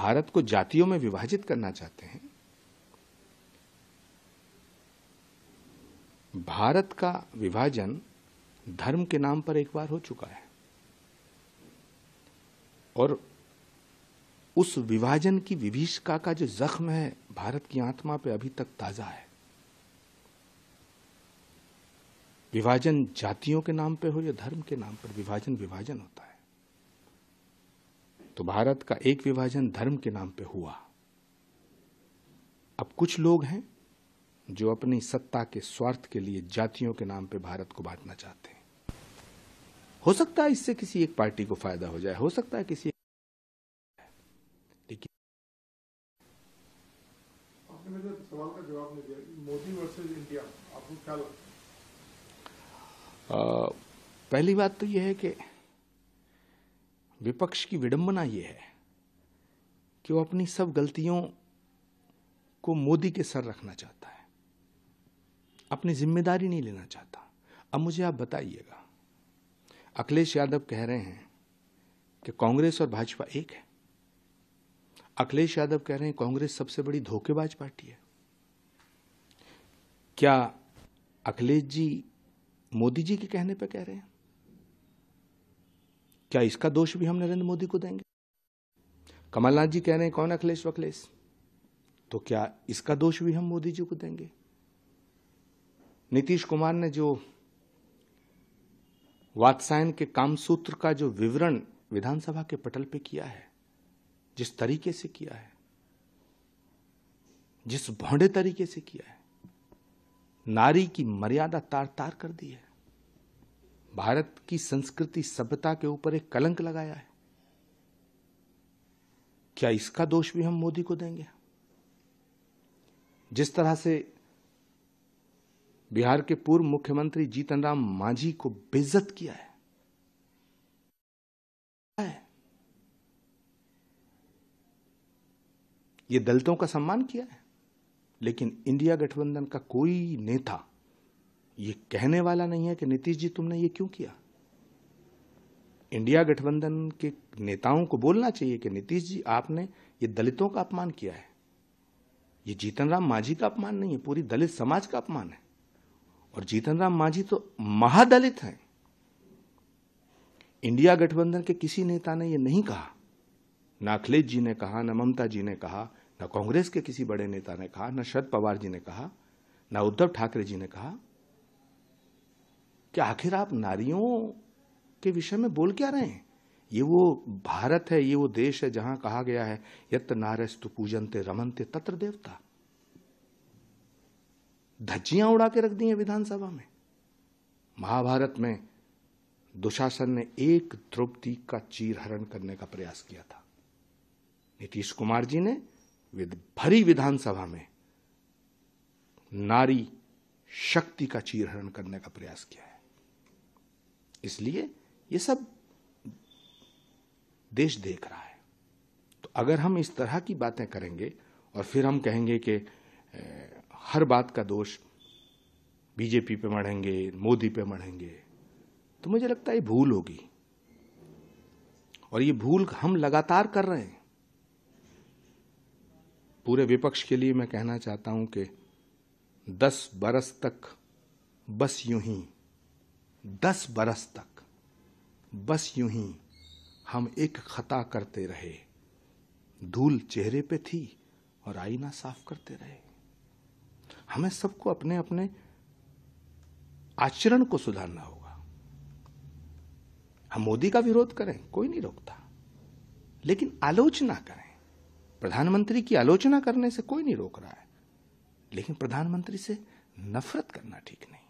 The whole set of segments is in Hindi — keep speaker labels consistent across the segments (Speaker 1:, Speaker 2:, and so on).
Speaker 1: भारत को जातियों में विभाजित करना चाहते हैं भारत का विभाजन धर्म के नाम पर एक बार हो चुका है और उस विभाजन की विभीषिका का जो जख्म है भारत की आत्मा पे अभी तक ताजा है विभाजन जातियों के नाम पे हो या धर्म के नाम पर विभाजन विभाजन होता है तो भारत का एक विभाजन धर्म के नाम पे हुआ अब कुछ लोग हैं जो अपनी सत्ता के स्वार्थ के लिए जातियों के नाम पे भारत को बांटना चाहते हैं हो सकता है इससे किसी एक पार्टी को फायदा हो जाए हो सकता है किसी लेकिन सवाल का मोदी वर्सेस इंडिया आपको क्या लगता है पहली बात तो यह है कि विपक्ष की विडंबना ये है कि वो अपनी सब गलतियों को मोदी के सर रखना चाहता है अपनी जिम्मेदारी नहीं लेना चाहता अब मुझे आप बताइएगा अखिलेश यादव कह रहे हैं कि कांग्रेस और भाजपा एक है अखिलेश यादव कह रहे हैं कांग्रेस सबसे बड़ी धोखेबाज पार्टी है क्या अखिलेश जी मोदी जी के कहने पर कह रहे हैं क्या इसका दोष भी हम नरेंद्र मोदी को देंगे कमलनाथ जी कह रहे हैं कौन अखिलेश वखिलेश तो क्या इसका दोष भी हम मोदी जी को देंगे नीतीश कुमार ने जो वात्सायन के कामसूत्र का जो विवरण विधानसभा के पटल पे किया है जिस तरीके से किया है जिस भौंडे तरीके से किया है नारी की मर्यादा तार तार कर दी है भारत की संस्कृति सभ्यता के ऊपर एक कलंक लगाया है क्या इसका दोष भी हम मोदी को देंगे जिस तरह से बिहार के पूर्व मुख्यमंत्री जीतन राम मांझी को बेइज्जत किया है ये दलितों का सम्मान किया है लेकिन इंडिया गठबंधन का कोई नेता ये कहने वाला नहीं है कि नीतीश जी तुमने ये क्यों किया इंडिया गठबंधन के नेताओं को बोलना चाहिए कि नीतीश जी आपने ये दलितों का अपमान किया है ये जीतन राम मांझी का अपमान नहीं है पूरी दलित समाज का अपमान है और जीतन राम मांझी तो महादलित हैं इंडिया गठबंधन के किसी नेता ने यह नहीं कहा ना अखिलेश जी ने कहा ना ममता जी ने कहा ना कांग्रेस के किसी बड़े नेता ने कहा ना शरद पवार जी ने कहा ना उद्धव ठाकरे जी ने कहा कि आखिर आप नारियों के विषय में बोल क्या रहे हैं ये वो भारत है ये वो देश है जहां कहा गया है यत् नारस्तु पूजनते रमनते तत्र देवता धज्जियां उड़ा के रख दी है विधानसभा में महाभारत में दुशासन ने एक द्रौपदी का चीर हरण करने का प्रयास किया था नीतीश कुमार जी ने भरी विधानसभा में नारी शक्ति का चीरहरण करने का प्रयास किया है इसलिए ये सब देश देख रहा है तो अगर हम इस तरह की बातें करेंगे और फिर हम कहेंगे कि हर बात का दोष बीजेपी पे मढ़ेंगे मोदी पे मढ़ेंगे तो मुझे लगता है भूल होगी और ये भूल हम लगातार कर रहे हैं पूरे विपक्ष के लिए मैं कहना चाहता हूं कि दस बरस तक बस यूं ही दस बरस तक बस यूं ही हम एक खता करते रहे धूल चेहरे पे थी और आईना साफ करते रहे हमें सबको अपने अपने आचरण को सुधारना होगा हम मोदी का विरोध करें कोई नहीं रोकता लेकिन आलोचना करें प्रधानमंत्री की आलोचना करने से कोई नहीं रोक रहा है लेकिन प्रधानमंत्री से नफरत करना ठीक नहीं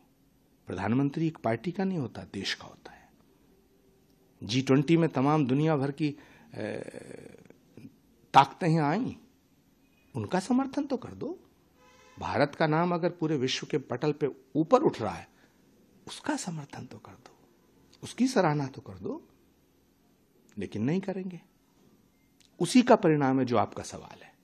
Speaker 1: प्रधानमंत्री एक पार्टी का नहीं होता देश का होता है जी ट्वेंटी में तमाम दुनिया भर की ताकतें आई उनका समर्थन तो कर दो भारत का नाम अगर पूरे विश्व के पटल पे ऊपर उठ रहा है उसका समर्थन तो कर दो उसकी सराहना तो कर दो लेकिन नहीं करेंगे उसी का परिणाम है जो आपका सवाल है